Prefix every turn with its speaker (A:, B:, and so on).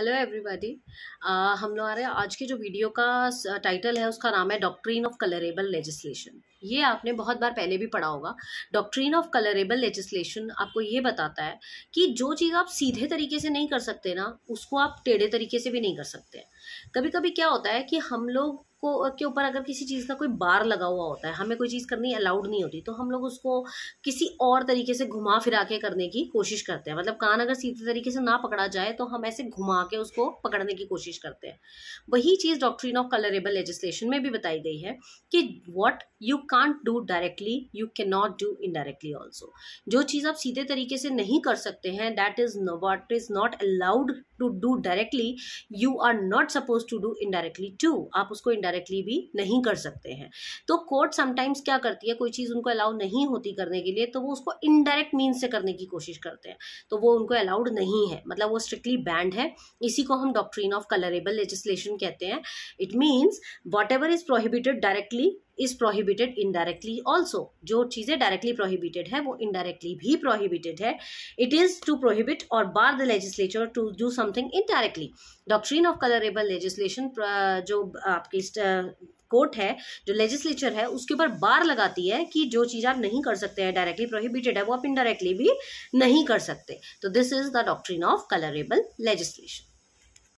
A: hello everybody हम हैं आज की जो वीडियो का टाइटल है उसका नाम है डॉक्ट्रीन ऑफ कलरेबल लेजिस्लेशन ये आपने बहुत बार पहले भी पढ़ा होगा डॉक्ट्रीन ऑफ कलरेबल लेजिस्लेशन आपको ये बताता है कि जो चीज़ आप सीधे तरीके से नहीं कर सकते ना उसको आप टेढ़े तरीके से भी नहीं कर सकते कभी कभी क्या होता है कि हम लोग को के ऊपर अगर किसी चीज़ का कोई बार लगा हुआ होता है हमें कोई चीज़ करनी अलाउड नहीं होती तो हम लोग उसको किसी और तरीके से घुमा फिरा के करने की कोशिश करते हैं मतलब कान अगर सीधे तरीके से ना पकड़ा जाए तो हम ऐसे घुमा के उसको पकड़ने की कोशिश करते हैं वही चीज़ डॉक्ट्रीन ऑफ कलरेबल लेजिस्लेशन में भी बताई गई है कि what you can't do directly you can not do indirectly also जो चीज़ आप सीधे तरीके से नहीं कर सकते हैं that is what is not allowed to do directly you are not suppose to do indirectly टू आप उसको इनडायरेक्टली भी नहीं कर सकते हैं तो कोर्ट समटाइम्स क्या करती है कोई चीज़ उनको अलाउ नहीं होती करने के लिए तो वो उसको इनडायरेक्ट मीन से करने की कोशिश करते हैं तो वो उनको अलाउड नहीं है मतलब वो स्ट्रिक्टली बैंड है इसी को हम डॉक्ट्रीन ऑफ कलरेबल लेजिस्लेशन कहते हैं it means whatever is prohibited directly is prohibited indirectly also जो चीज़ें डायरेक्टली प्रोहिबिटेड है वो इनडायरेक्टली भी प्रोहिबिटेड है इट इज़ टू प्रोहिबिट और bar the legislature to do something indirectly doctrine of colourable legislation जो आपकी कोर्ट uh, है जो लेजिस्लेचर है उसके ऊपर बार लगाती है कि जो चीज़ आप नहीं कर सकते हैं डायरेक्टली प्रोहिबिटेड है वो आप इनडायरेक्टली भी नहीं कर सकते तो this is the doctrine of colourable legislation